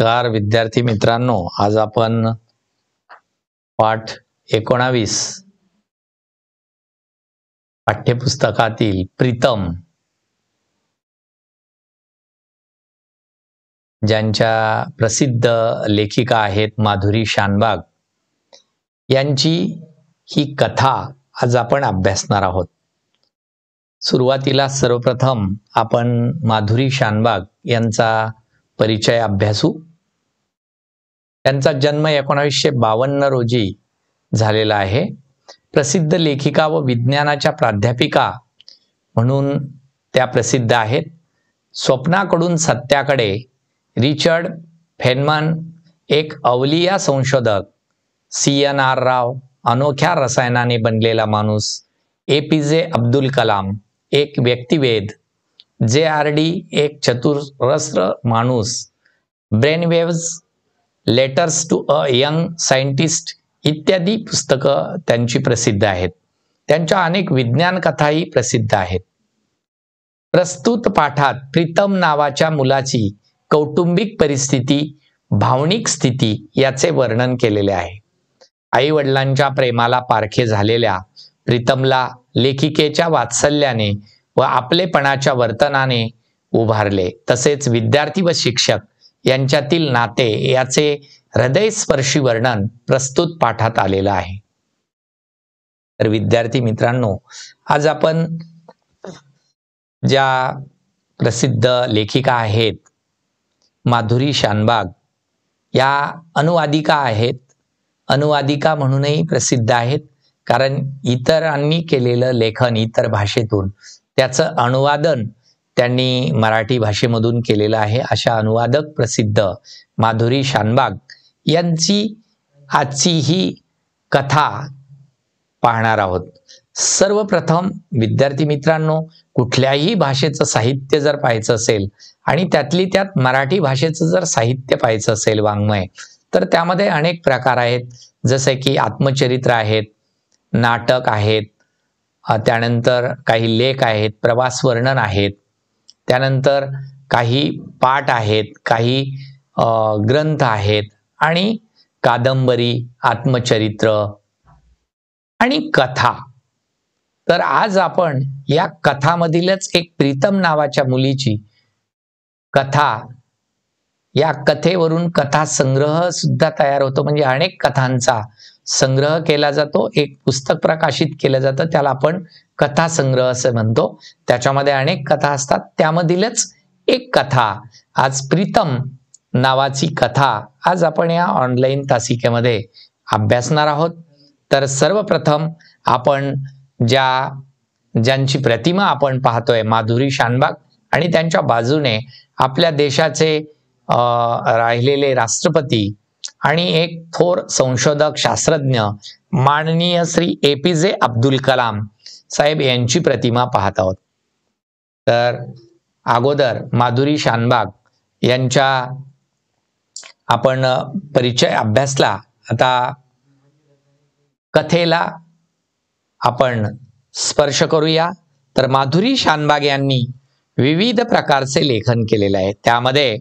नमस्कार विद्यार्थी मित्रांनो आज आपण पाठ एकोणावीस पाठ्यपुस्तकातील प्रीतम ज्यांच्या प्रसिद्ध लेखिका आहेत माधुरी शानबाग यांची ही कथा आज आपण अभ्यासणार आहोत सुरुवातीला सर्वप्रथम आपण माधुरी शानबाग यांचा परिचय अभ्यासू त्यांचा जन्म एकोणावीसशे बावन्न रोजी झालेला आहे प्रसिद्ध लेखिका व विज्ञानाच्या प्राध्यापिका म्हणून त्या प्रसिद्ध आहेत स्वप्नाकडून सत्याकडे रिचर्ड फेनमन एक अवलिया संशोधक सी एन आर राव अनोख्या रसायनाने बनलेला माणूस ए पी जे अब्दुल कलाम एक व्यक्तिवेद जे आर डी एक चतुरस्त्र माणूस brainwaves letters to a young scientist इत्यादी पुस्तकं त्यांची प्रसिद्ध आहेत त्यांच्या अनेक विज्ञान कथाही प्रसिद्ध आहेत प्रस्तुत पाठात प्रीतम नावाच्या मुलाची कौटुंबिक परिस्थिती भावनिक स्थिती याचे वर्णन केलेले आहे आई वडिलांच्या प्रेमाला पारखे झालेल्या प्रीतमला लेखिकेच्या वात्सल्याने व आपलेपणाच्या वर्तनाने उभारले तसेच विद्यार्थी व शिक्षक यांच्यातील नाते याचे हृदयस्पर्शी वर्णन प्रस्तुत पाठात आलेलं आहे तर विद्यार्थी मित्रांनो आज आपण ज्या प्रसिद्ध लेखिका आहेत माधुरी शानबाग या अनुवादिका आहेत अनुवादिका म्हणूनही प्रसिद्ध आहेत कारण इतरांनी केलेलं लेखन इतर भाषेतून त्याचं अनुवादन त्यांनी मराठी भाषेमधून केलेलं आहे अशा अनुवादक प्रसिद्ध माधुरी शानबाग यांची आजची ही कथा पाहणार आहोत सर्वप्रथम विद्यार्थी मित्रांनो कुठल्याही भाषेचं साहित्य जर पाहायचं असेल आणि त्यातली त्यात मराठी भाषेचं जर साहित्य पाहायचं असेल वाङ्मय तर त्यामध्ये अनेक प्रकार आहेत जसे की आत्मचरित्र आहेत नाटक आहेत त्यानंतर काही लेख आहेत प्रवास वर्णन आहेत त्यानंतर काही पाठ आहेत काही ग्रंथ आहेत आणि कादंबरी आत्मचरित्र आणि कथा तर आज आपण या कथामधीलच एक प्रीतम नावाच्या मुलीची कथा या कथेवरून कथा संग्रह सुद्धा तयार होतो म्हणजे अनेक कथांचा संग्रह केला जातो एक पुस्तक प्रकाशित केलं जातं त्याला आपण कथा संग्रह असं म्हणतो त्याच्यामध्ये अनेक कथा असतात त्यामधीलच एक कथा आज प्रीतम नावाची कथा आज आपण या ऑनलाईन तासिकेमध्ये अभ्यासणार आहोत तर सर्वप्रथम आपण ज्या ज्यांची प्रतिमा आपण पाहतोय माधुरी शानबाग आणि त्यांच्या बाजूने आपल्या देशाचे राहिलेले राष्ट्रपती आणि एक थोर संशोधक शास्त्रज्ञ माननीय श्री ए पी जे अब्दुल कलाम साहेब यांची प्रतिमा पाहत आहोत तर अगोदर माधुरी शानबाग यांच्या आपण परिचय अभ्यासला आता कथेला आपण स्पर्श करूया तर माधुरी शानबाग यांनी विविध प्रकारचे लेखन केलेले आहे त्यामध्ये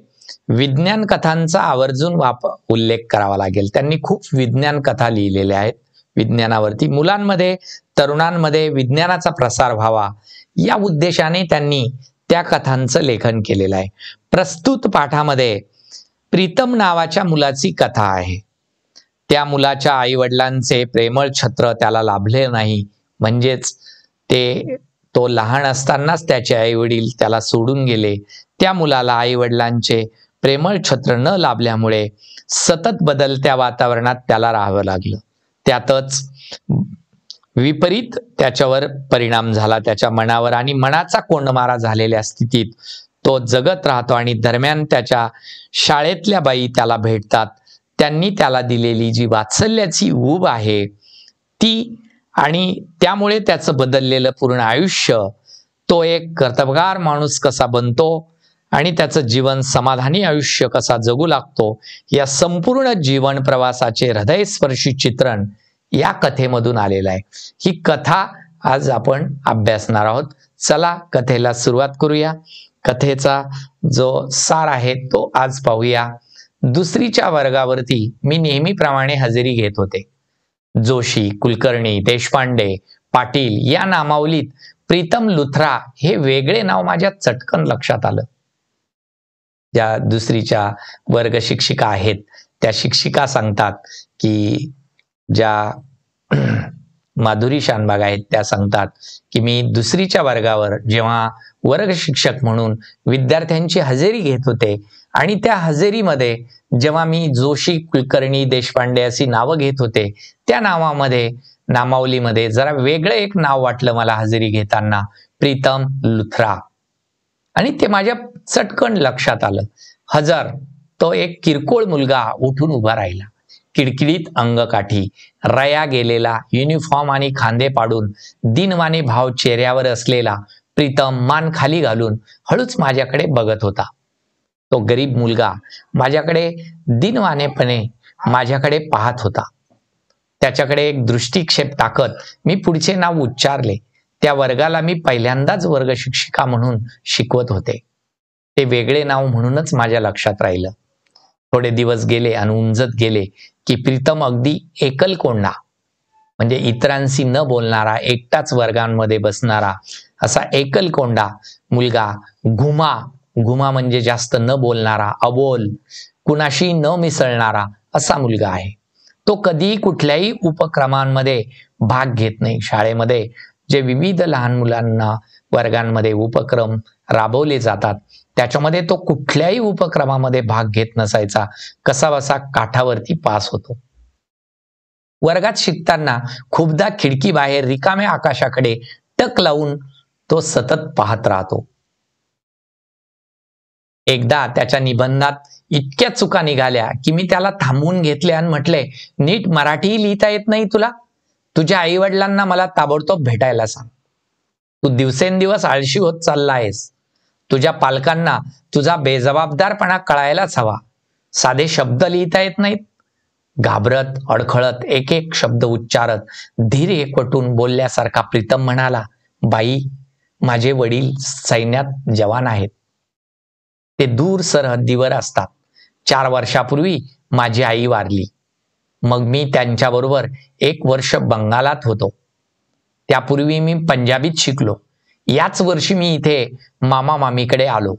विज्ञान कथांचा आवर्जून वाप उल्लेख करावा लागेल त्यांनी खूप विज्ञान कथा लिहिलेल्या आहेत विज्ञानावरती मुलांमध्ये तरुणांमध्ये विज्ञानाचा प्रसार व्हावा या उद्देशाने त्यांनी त्या कथांचं लेखन केलेलं आहे प्रस्तुत पाठामध्ये प्रीतम नावाच्या मुलाची कथा आहे त्या मुलाच्या आई वडिलांचे प्रेमळ छत्र त्याला लाभले नाही म्हणजेच ते तो लहान असतानाच त्याचे आई वडील त्याला सोडून गेले त्या मुलाला आई वडिलांचे प्रेमळ छत्र न लाभल्यामुळे सतत बदलत्या वातावरणात त्याला राहावं लागलं त्यातच विपरीत त्याच्यावर परिणाम झाला त्याच्या मनावर आणि मनाचा कोंडमारा झालेल्या स्थितीत तो जगत राहतो आणि दरम्यान त्याच्या शाळेतल्या बाई त्याला भेटतात त्यांनी त्याला दिलेली जी वात्सल्याची ऊब आहे ती आणि त्यामुळे त्याचं बदललेलं पूर्ण आयुष्य तो एक कर्तबगार माणूस कसा बनतो आणि त्याचं जीवन समाधानी आयुष्य कसा जगू लागतो या संपूर्ण जीवन प्रवासाचे हृदयस्पर्शी चित्रण या कथेमधून आलेलं आहे ही कथा आज आपण अभ्यासणार आहोत चला कथेला सुरुवात करूया कथेचा जो सार आहे तो आज पाहूया दुसरीच्या वर्गावरती मी नेहमीप्रमाणे हजेरी घेत होते जोशी कुलकर्णी देशपांडे पाटील या नामावलीत प्रीतम लुथरा हे वेगळे नाव माझ्या चटकन लक्षात आलं ज्या दुसरीच्या वर्ग शिक्षिका आहेत त्या शिक्षिका सांगतात की ज्या माधुरी शानबाग आहेत त्या सांगतात की मी दुसरीच्या वर्गावर जेव्हा वर्ग शिक्षक म्हणून विद्यार्थ्यांची हजेरी घेत होते आणि त्या हजेरीमध्ये जेव्हा मी जोशी कुलकर्णी देशपांडे अशी नावं घेत होते त्या नावामध्ये नामावलीमध्ये जरा वेगळं एक नाव वाटलं मला हजेरी घेताना प्रीतम लुथरा आणि ते माझ्या चटकन लक्षात आलं हजर तो एक किरकोळ मुलगा उठून उभा राहिला किडकिडीत अंगकाठी रया गेलेला युनिफॉर्म आणि खांदे पाडून दिनवाने भाव चेहऱ्यावर असलेला प्रीतम मान खाली घालून हळूच माझ्याकडे बघत होता तो गरीब मुलगा माझ्याकडे दिनवानेपणे माझ्याकडे पाहत होता त्याच्याकडे एक दृष्टिक्षेप टाकत मी पुढचे नाव उच्चारले त्या वर्गाला मी पहिल्यांदाच वर्ग शिक्षिका म्हणून शिकवत होते ते वेगळे नाव म्हणूनच माझ्या लक्षात राहिलं थोडे दिवस गेले आणि उंजत गेले की प्रीतम अगदी एकल कोंडा म्हणजे इतरांशी न बोलणारा एकटाच वर्गांमध्ये बसणारा असा एकल कोंडा मुलगा घुमा घुमा म्हणजे जास्त न बोलणारा अबोल कुणाशी न मिसळणारा असा मुलगा आहे तो कधीही कुठल्याही उपक्रमांमध्ये भाग घेत नाही शाळेमध्ये जे विविध लहान मुलांना वर्गांमध्ये उपक्रम राबवले जातात त्याच्यामध्ये तो कुठल्याही उपक्रमामध्ये भाग घेत नसायचा कसा बसा काठावरती पास होतो वर्गात शिकताना खूपदा खिडकी बाहेर रिकाम्या आकाशाकडे टक लावून तो सतत पाहत राहतो एकदा त्याच्या निबंधात इतक्या चुका निघाल्या की मी त्याला थांबवून घेतले आणि म्हटले नीट मराठी लिहिता येत नाही तुला तुझ्या आई वडिलांना मला ताबडतोब भेटायला सांग तू दिवसेंदिवस आळशी होत चालला आहेस तुझ्या पालकांना तुझा बेजबाबदारपणा कळायलाच हवा साधे शब्द लिहिता येत नाहीत घाबरत अडखळत एक एक शब्द उच्चारत धीर एकवटून बोलल्यासारखा प्रीतम म्हणाला बाई माझे वडील सैन्यात जवान आहेत ते दूर सरहद्दीवर असतात चार वर्षापूर्वी माझी आई वारली मग मी त्यांच्याबरोबर एक वर्ष बंगालात होतो त्यापूर्वी मी पंजाबीत शिकलो याच वर्षी मी इथे मामा मामीकडे आलो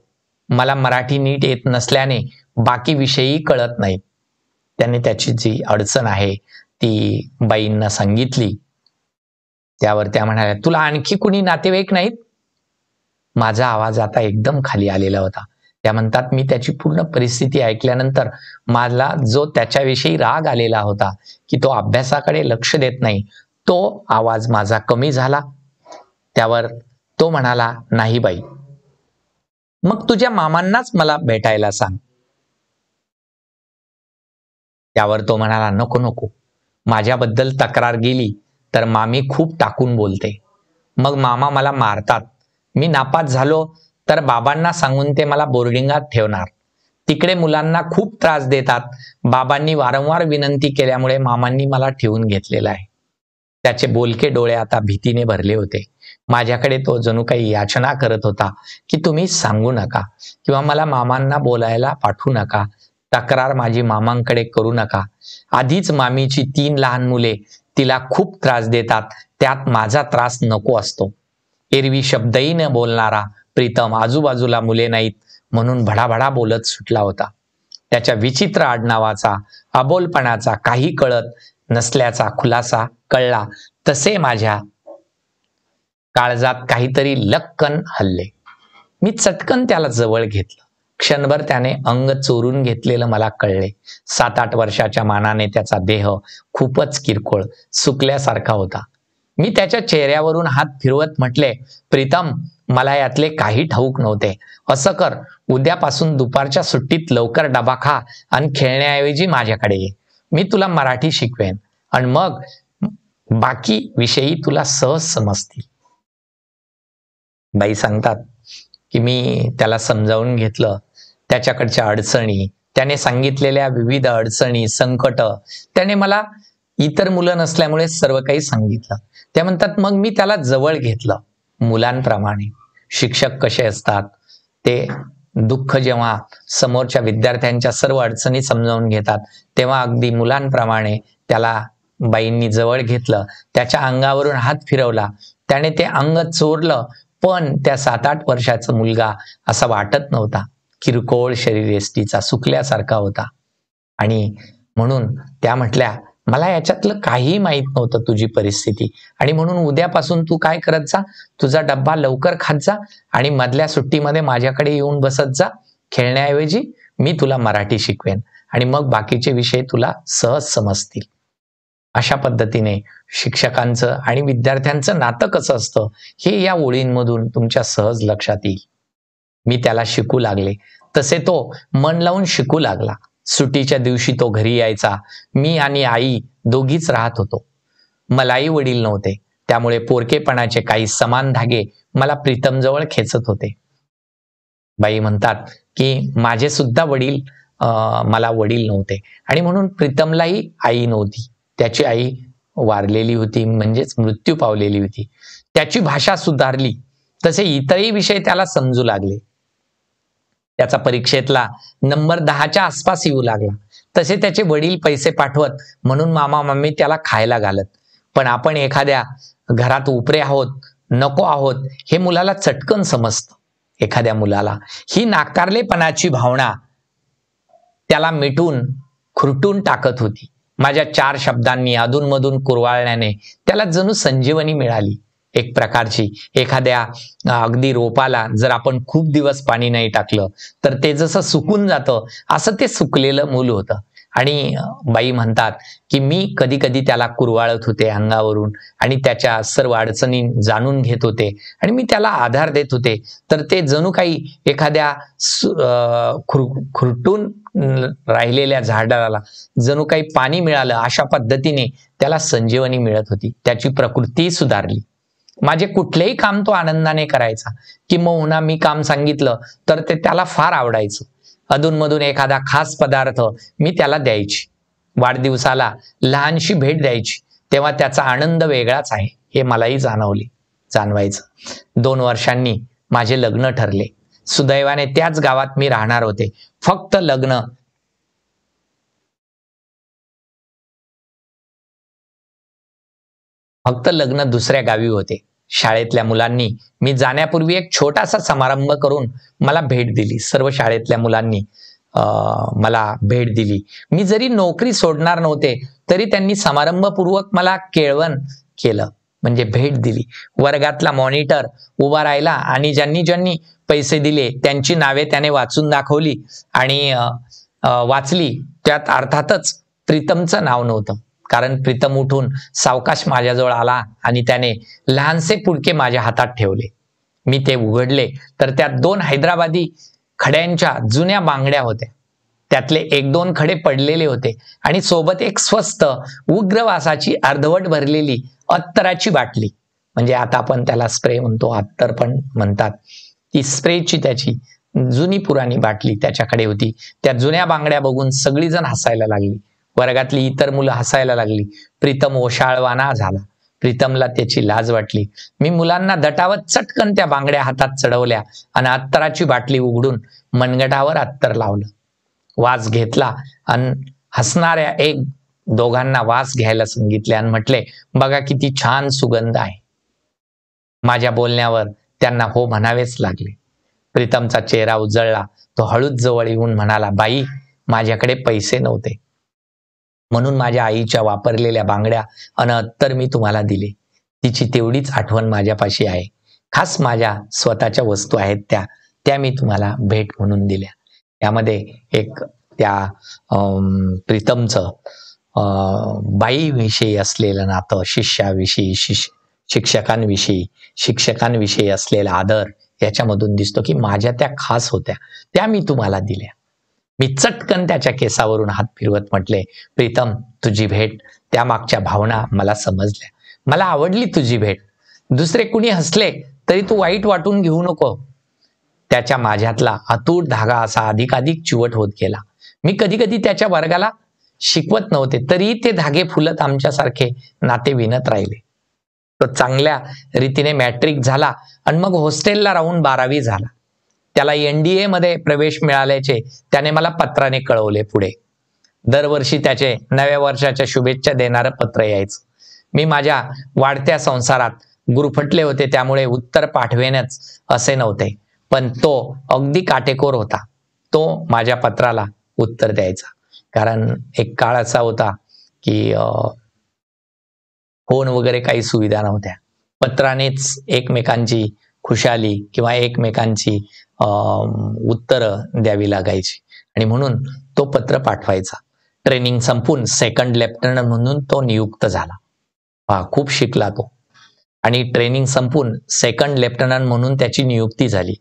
मला मराठी नीट येत नसल्याने बाकी विषयी कळत नाही त्यांनी त्याची जी अडचण आहे ती बाईंना सांगितली त्यावर त्या म्हणाल्या तुला आणखी कुणी नातेवाईक नाहीत माझा आवाज आता एकदम खाली आलेला होता त्या म्हणतात मी त्याची पूर्ण परिस्थिती ऐकल्यानंतर मला जो त्याच्याविषयी राग आलेला होता की तो अभ्यासाकडे लक्ष देत नाही तो आवाज माझा कमी झाला त्यावर तो म्हणाला नाही बाई मग तुझ्या मामांनाच मला भेटायला सांग त्यावर तो म्हणाला नको नको माझ्याबद्दल तक्रार गेली तर मामी खूप टाकून बोलते मग मामा मला मारतात मी नापास झालो तर बाबांना सांगून ते मला बोर्डिंगात ठेवणार तिकडे मुलांना खूप त्रास देतात बाबांनी वारंवार विनंती केल्यामुळे मामांनी मला ठेवून घेतलेला आहे त्याचे बोलके डोळे आता भीतीने भरले होते माझ्याकडे तो जणू काही याचना करत होता की तुम्ही सांगू नका किंवा मला मामांना बोलायला पाठवू नका तक्रार माझी मामांकडे करू नका आधीच मामीची तीन लहान मुले तिला खूप त्रास देतात त्यात माझा त्रास नको असतो एरवी शब्दही न बोलणारा प्रीतम आजूबाजूला मुले नाहीत म्हणून भडाभडा बोलत सुटला होता त्याच्या विचित्र आडनावाचा अबोलपणाचा काही कळत नसल्याचा खुलासा कळला तसे माझ्या काळजात काहीतरी लक्कन हल्ले मी चटकन त्याला जवळ घेतलं क्षणभर त्याने अंग चोरून घेतलेलं मला कळले सात आठ वर्षाच्या मानाने त्याचा देह खूपच किरकोळ सुकल्यासारखा होता मी त्याच्या चेहऱ्यावरून हात फिरवत म्हटले प्रीतम मला यातले काही ठाऊक नव्हते असं कर उद्यापासून दुपारच्या सुट्टीत लवकर डबा खा आणि खेळण्याऐवजी माझ्याकडे ये मी तुला मराठी शिकवेन आणि मग बाकी विषयी तुला सहज समजतील बाई सांगतात की मी त्याला समजावून घेतलं त्याच्याकडच्या अडचणी त्याने सांगितलेल्या विविध अडचणी संकट त्याने मला इतर मुलं नसल्यामुळे सर्व काही सांगितलं त्या म्हणतात मग मी त्याला जवळ घेतलं मुलांप्रमाणे शिक्षक कसे असतात ते दुःख जेव्हा समोरच्या विद्यार्थ्यांच्या सर्व अडचणी समजावून घेतात तेव्हा अगदी मुलांप्रमाणे त्याला बाईंनी जवळ घेतलं त्याच्या अंगावरून हात फिरवला त्याने ते अंग चोरलं पण त्या सात आठ वर्षाचा मुलगा असा वाटत नव्हता किरकोळ शरीर एसटीचा सुकल्यासारखा होता आणि म्हणून त्या म्हटल्या मला याच्यातलं काही माहीत नव्हतं तुझी परिस्थिती आणि म्हणून उद्यापासून तू काय करत जा तुझा डब्बा लवकर खात जा आणि मधल्या सुट्टीमध्ये माझ्याकडे येऊन बसत जा खेळण्याऐवजी मी तुला मराठी शिकवेन आणि मग बाकीचे विषय तुला सहज समजतील अशा पद्धतीने शिक्षकांचं आणि विद्यार्थ्यांचं नातं कसं असतं हे या ओळींमधून तुमच्या सहज लक्षात येईल मी त्याला शिकू लागले तसे तो मन लावून शिकू लागला सुटीच्या दिवशी तो घरी यायचा मी आणि आई दोघीच राहत होतो मलाही वडील नव्हते त्यामुळे पोरकेपणाचे काही समान धागे मला प्रीतमजवळ खेचत होते बाई म्हणतात की माझे सुद्धा वडील मला वडील नव्हते आणि म्हणून प्रीतमलाही आई नव्हती त्याची आई वारलेली होती म्हणजेच मृत्यू पावलेली होती त्याची भाषा सुधारली तसे इतरही विषय त्याला समजू लागले त्याचा परीक्षेतला नंबर दहाच्या आसपास येऊ लागला तसे त्याचे वडील पैसे पाठवत म्हणून मामा मम्मी त्याला खायला घालत पण आपण एखाद्या घरात उपरे आहोत नको आहोत हे मुलाला चटकन समजतं एखाद्या मुलाला ही नाकारलेपणाची भावना त्याला मिटून खुरटून टाकत होती माझ्या चार शब्दांनी अधूनमधून कुरवाळण्याने त्याला जणू संजीवनी मिळाली एक प्रकारची एखाद्या अगदी रोपाला जर आपण खूप दिवस पाणी नाही टाकलं तर ते जसं सुकून जातं असं ते सुकलेलं मूल होतं आणि बाई म्हणतात की मी कधी कधी त्याला कुरवाळत होते अंगावरून आणि त्याच्या सर्व अडचणी जाणून घेत होते आणि मी त्याला आधार देत होते तर ते जणू काही एखाद्या खुरटून राहिलेल्या झाडाला जणू काही पाणी मिळालं अशा पद्धतीने त्याला संजीवनी मिळत होती त्याची प्रकृती सुधारली माझे कुठलेही काम तो आनंदाने करायचा किंवा मी काम सांगितलं तर ते त्याला फार आवडायचं अधूनमधून एखादा खास पदार्थ मी त्याला द्यायची वाढदिवसाला लहानशी भेट द्यायची तेव्हा त्याचा आनंद वेगळाच आहे हे मलाही जाणवले जाणवायचं दोन वर्षांनी माझे लग्न ठरले सुदैवाने त्याच गावात मी राहणार होते फक्त लग्न फक्त लग्न दुसऱ्या गावी होते शाळेतल्या मुलांनी मी जाण्यापूर्वी एक छोटासा समारंभ करून मला भेट दिली सर्व शाळेतल्या मुलांनी मला भेट दिली मी जरी नोकरी सोडणार नव्हते तरी त्यांनी समारंभपूर्वक मला केळवण केलं म्हणजे भेट दिली वर्गातला मॉनिटर उभा राहिला आणि ज्यांनी ज्यांनी पैसे दिले त्यांची नावे त्याने वाचून दाखवली आणि वाचली त्यात अर्थातच प्रीतमचं नाव नव्हतं कारण प्रीतम उठून सावकाश माझ्याजवळ आला आणि त्याने लहानसे पुडके माझ्या हातात ठेवले मी ते उघडले तर त्यात दोन हैदराबादी खड्यांच्या जुन्या बांगड्या होत्या त्यातले एक दोन खडे पडलेले होते आणि सोबत एक स्वस्त उग्रवासाची अर्धवट भरलेली अत्तराची बाटली म्हणजे आता आपण त्याला स्प्रे म्हणतो अत्तर पण म्हणतात ती स्प्रेची त्याची जुनी पुराणी बाटली त्याच्याकडे होती त्या जुन्या बांगड्या बघून सगळीजण हसायला लागली वर्गातली इतर मुलं हसायला लागली प्रीतम ओशाळवाना झाला प्रीतमला त्याची लाज वाटली मी मुलांना दटावत चटकन त्या बांगड्या हातात चढवल्या आणि अत्तराची बाटली उघडून मनगटावर अत्तर लावलं वास घेतला आणि हसणाऱ्या एक दोघांना वास घ्यायला सांगितले आणि म्हटले बघा किती छान सुगंध आहे माझ्या बोलण्यावर त्यांना हो म्हणावेच लागले प्रीतमचा चेहरा उजळला तो हळूच जवळ येऊन म्हणाला बाई माझ्याकडे पैसे नव्हते म्हणून माझ्या आईच्या वापरलेल्या बांगड्या अनत्तर मी तुम्हाला दिले तिची तेवढीच आठवण माझ्यापाशी आहे खास माझ्या स्वतःच्या वस्तू आहेत त्या त्या मी तुम्हाला भेट म्हणून दिल्या यामध्ये एक त्या प्रीतमचं बाईविषयी असलेलं नातं शिष्याविषयी शिष्य शिक्षकांविषयी शिक्षकांविषयी असलेला आदर याच्यामधून दिसतो की माझ्या त्या खास होत्या त्या मी तुम्हाला दिल्या मी चटकन त्याच्या केसावरून हात फिरवत म्हटले प्रीतम तुझी भेट त्यामागच्या भावना मला समजल्या मला आवडली तुझी भेट दुसरे कुणी हसले तरी तू वाईट वाटून घेऊ नको त्याच्या माझ्यातला अतूट धागा असा अधिकाधिक चिवट होत गेला मी कधी कधी त्याच्या वर्गाला शिकवत नव्हते तरी ते धागे फुलत आमच्यासारखे नाते विनत राहिले तो चांगल्या रीतीने मॅट्रिक झाला आणि मग हॉस्टेलला राहून बारावी झाला त्याला एनडीए मध्ये प्रवेश मिळाल्याचे त्याने मला पत्राने कळवले पुढे दरवर्षी त्याचे नव्या वर्षाच्या शुभेच्छा देणारं पत्र यायचं मी माझ्या वाढत्या संसारात गुरफटले होते त्यामुळे उत्तर पाठवेनच असे नव्हते पण तो अगदी काटेकोर होता तो माझ्या पत्राला उत्तर द्यायचा कारण एक काळ असा होता की फोन वगैरे काही सुविधा नव्हत्या पत्रानेच एकमेकांची खुशाली किंवा एकमेकांची उत्तरं द्यावी लागायची आणि म्हणून तो पत्र पाठवायचा ट्रेनिंग संपून सेकंड लेफ्टनंट म्हणून तो नियुक्त झाला हा खूप शिकला तो आणि ट्रेनिंग संपून सेकंड लेफ्टनंट म्हणून त्याची नियुक्ती झाली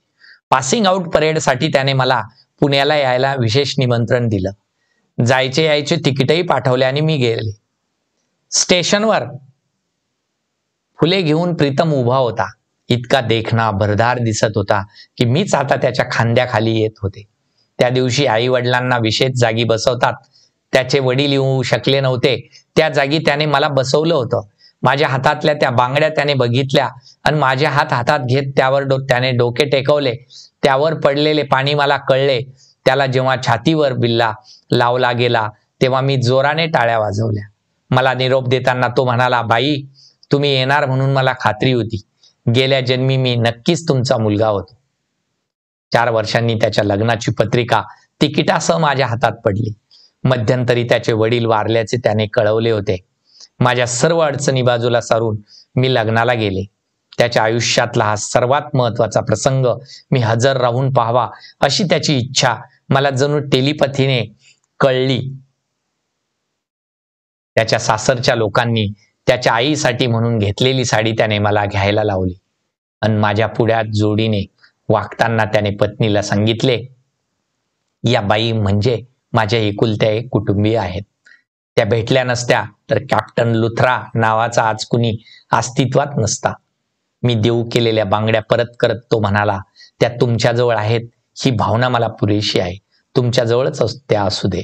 पासिंग आउट साठी त्याने मला पुण्याला यायला विशेष निमंत्रण दिलं जायचे यायचे तिकीटही पाठवले आणि मी गेले स्टेशनवर फुले घेऊन प्रीतम उभा होता इतका देखणा भरदार दिसत होता की मीच आता त्याच्या खांद्याखाली येत होते त्या दिवशी आई वडिलांना विशेष जागी बसवतात त्याचे वडील येऊ शकले नव्हते त्या जागी त्याने मला बसवलं होतं माझ्या हातातल्या त्या बांगड्या त्याने बघितल्या आणि माझ्या हात हातात घेत त्यावर डो त्याने डोके टेकवले त्यावर पडलेले पाणी मला कळले त्याला जेव्हा छातीवर बिल्ला लावला गेला तेव्हा मी जोराने टाळ्या वाजवल्या मला निरोप देताना तो म्हणाला बाई तुम्ही येणार म्हणून मला खात्री होती गेल्या जन्मी मी नक्कीच तुमचा मुलगा होतो चार वर्षांनी त्याच्या लग्नाची पत्रिका तिकिटासह माझ्या हातात पडली मध्यंतरी त्याचे वडील वारल्याचे त्याने कळवले होते माझ्या सर्व अडचणी बाजूला सारून मी लग्नाला गेले त्याच्या आयुष्यातला हा सर्वात महत्वाचा प्रसंग मी हजर राहून पाहावा अशी त्याची इच्छा मला जणू टेलिपथीने कळली त्याच्या सासरच्या लोकांनी त्याच्या आईसाठी म्हणून घेतलेली साडी त्याने मला घ्यायला लावली आणि माझ्या पुढ्यात जोडीने वागताना त्याने पत्नीला सांगितले या बाई म्हणजे माझ्या एकुलत्या एक कुटुंबीय आहेत त्या भेटल्या नसत्या तर कॅप्टन लुथरा नावाचा आज कुणी अस्तित्वात नसता मी देऊ केलेल्या बांगड्या परत करत तो म्हणाला त्या तुमच्याजवळ आहेत ही भावना मला पुरेशी आहे तुमच्याजवळच त्या असू दे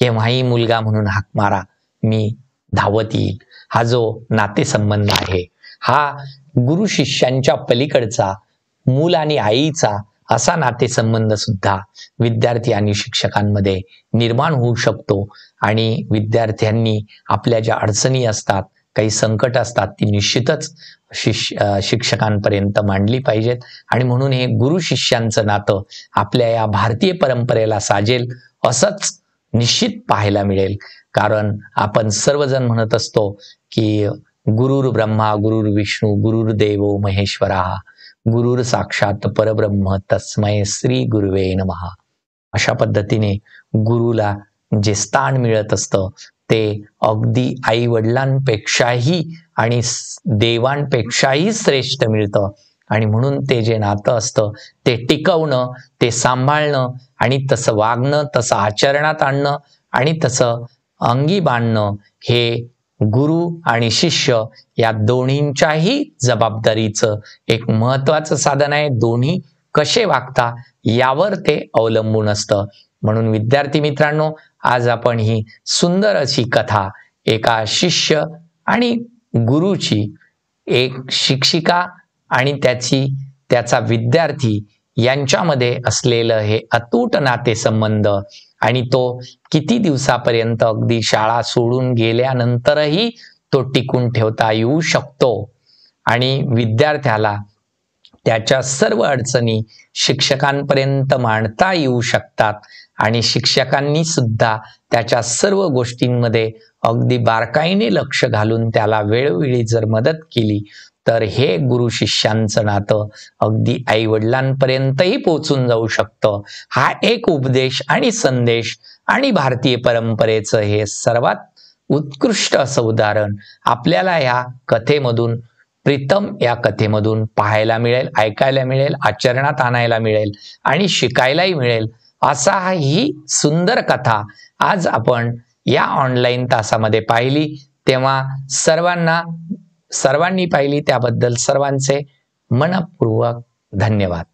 केव्हाही मुलगा म्हणून हाक मारा मी धावत येईल हा जो नातेसंबंध आहे हा गुरु शिष्यांच्या पलीकडचा मूल आणि आईचा असा नातेसंबंध सुद्धा विद्यार्थी आणि शिक्षकांमध्ये निर्माण होऊ शकतो आणि विद्यार्थ्यांनी आपल्या ज्या अडचणी असतात काही संकट असतात ती निश्चितच शिष्य शिक्षकांपर्यंत मांडली पाहिजेत आणि म्हणून हे गुरु शिष्यांचं नातं आपल्या या भारतीय परंपरेला साजेल असंच निश्चित पाहायला मिळेल कारण आपण सर्वजण म्हणत असतो की गुरुर ब्रह्मा गुरुर विष्णू गुरुर देव महेश्वरा गुरुर साक्षात परब्रह्म तस्मय श्री गुरुवे महा अशा पद्धतीने गुरुला जे स्थान मिळत असतं ते अगदी आई वडिलांपेक्षाही आणि देवांपेक्षाही श्रेष्ठ मिळतं आणि म्हणून ते जे नातं असतं ते टिकवणं ते सांभाळणं आणि तसं वागणं तसं आचरणात आणणं आणि तसं अंगी बांधणं हे गुरु आणि शिष्य या दोन्हींच्याही जबाबदारीचं एक महत्वाचं साधन आहे दोन्ही कसे वागता यावर ते अवलंबून असतं म्हणून विद्यार्थी मित्रांनो आज आपण ही सुंदर अशी कथा एका शिष्य आणि गुरुची एक शिक्षिका आणि त्याची त्याचा विद्यार्थी यांच्यामध्ये असलेलं हे अतूट नाते संबंध आणि तो किती दिवसापर्यंत अगदी शाळा सोडून गेल्यानंतरही तो टिकून ठेवता येऊ शकतो आणि विद्यार्थ्याला त्याच्या सर्व अडचणी शिक्षकांपर्यंत मांडता येऊ शकतात आणि शिक्षकांनी सुद्धा त्याच्या सर्व गोष्टींमध्ये अगदी बारकाईने लक्ष घालून त्याला वेळोवेळी जर मदत केली तर हे गुरु शिष्यांचं नातं अगदी आई वडिलांपर्यंतही पोचून जाऊ शकतं हा एक उपदेश आणि संदेश आणि भारतीय परंपरेचं हे सर्वात उत्कृष्ट असं उदाहरण आपल्याला या कथेमधून प्रीतम या कथेमधून पाहायला मिळेल ऐकायला मिळेल आचरणात आणायला मिळेल आणि शिकायलाही मिळेल असा ही सुंदर कथा आज आपण या ऑनलाईन तासामध्ये पाहिली तेव्हा सर्वांना सर्वांनी पाहिली त्याबद्दल सर्वांचे मनपूर्वक धन्यवाद